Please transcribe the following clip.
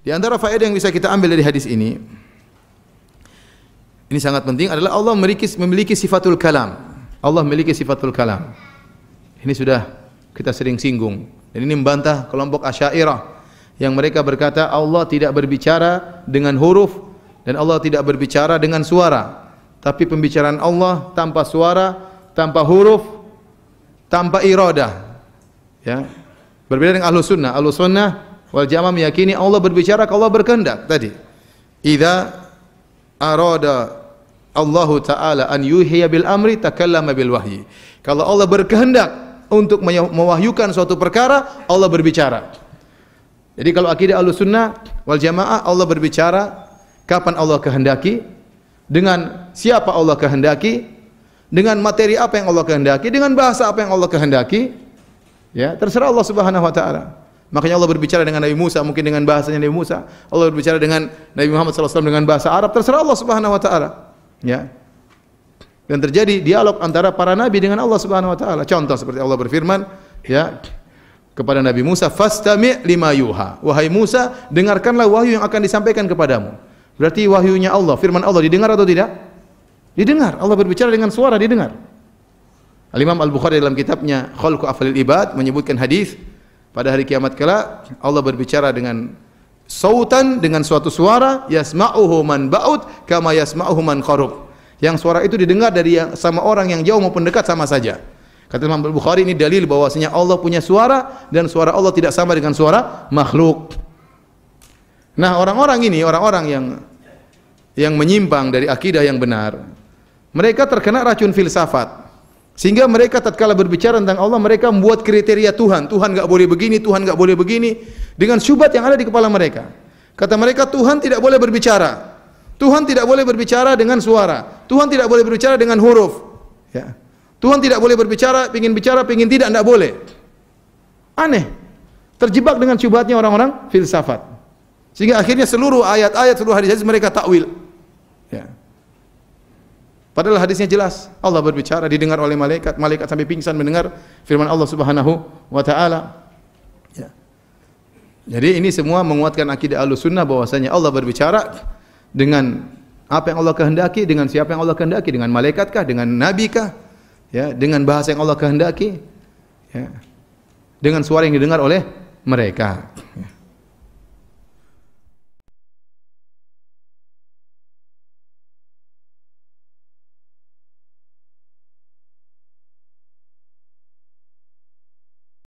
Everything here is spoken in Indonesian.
Di antara faedah yang bisa kita ambil dari hadis ini, ini sangat penting adalah Allah memiliki, memiliki sifatul kalam. Allah memiliki sifatul kalam. Ini sudah kita sering singgung. Dan ini membantah kelompok asyairah yang mereka berkata Allah tidak berbicara dengan huruf dan Allah tidak berbicara dengan suara. Tapi pembicaraan Allah tanpa suara, tanpa huruf, tanpa iroda. Ya. Berbeda dengan Ahlus Sunnah. Sunnah Wal jamaah meyakini Allah berbicara kalau Allah berkehendak tadi. Idza arada Allahu taala an yuhiya bil amri takallama bil wahyi. Kalau Allah berkehendak untuk mewahyukan suatu perkara, Allah berbicara. Jadi kalau akidah Ahlussunnah wal Jamaah Allah berbicara kapan Allah kehendaki, dengan siapa Allah kehendaki, dengan materi apa yang Allah kehendaki, dengan bahasa apa yang Allah kehendaki, ya terserah Allah Subhanahu wa taala. Makanya Allah berbicara dengan Nabi Musa mungkin dengan bahasanya Nabi Musa, Allah berbicara dengan Nabi Muhammad SAW dengan bahasa Arab terserah Allah Subhanahu wa taala. Ya. Dan terjadi dialog antara para nabi dengan Allah Subhanahu wa taala. Contoh seperti Allah berfirman, ya, kepada Nabi Musa, "Fastami' lima yuha." Wahai Musa, dengarkanlah wahyu yang akan disampaikan kepadamu. Berarti wahyunya Allah, firman Allah didengar atau tidak? Didengar. Allah berbicara dengan suara didengar. Al Imam Al Bukhari dalam kitabnya Khalqu Afalil Ibad menyebutkan hadis pada hari kiamat kelak Allah berbicara dengan sautan dengan suatu suara yasma'uhu man ba'ud kama yasma'uhu man qarub yang suara itu didengar dari yang, sama orang yang jauh maupun dekat sama saja kata Imam Bukhari ini dalil bahwasanya Allah punya suara dan suara Allah tidak sama dengan suara makhluk nah orang-orang ini orang-orang yang yang menyimpang dari akidah yang benar mereka terkena racun filsafat Sehingga mereka tatkala berbicara tentang Allah, mereka membuat kriteria Tuhan. Tuhan nggak boleh begini, Tuhan nggak boleh begini. Dengan syubhat yang ada di kepala mereka. Kata mereka, Tuhan tidak boleh berbicara. Tuhan tidak boleh berbicara dengan suara. Tuhan tidak boleh berbicara dengan huruf. Ya. Tuhan tidak boleh berbicara, pingin bicara, pingin tidak, tidak boleh. Aneh. Terjebak dengan syubhatnya orang-orang filsafat. Sehingga akhirnya seluruh ayat-ayat, seluruh hadis-hadis mereka takwil. Padahal hadisnya jelas. Allah berbicara didengar oleh malaikat. Malaikat sampai pingsan mendengar firman Allah Subhanahu wa taala. Ya. Jadi ini semua menguatkan akidah Ahlussunnah bahwasanya Allah berbicara dengan apa yang Allah kehendaki, dengan siapa yang Allah kehendaki, dengan malaikat kah, dengan nabi kah? Ya, dengan bahasa yang Allah kehendaki. Ya. Dengan suara yang didengar oleh mereka. Ya.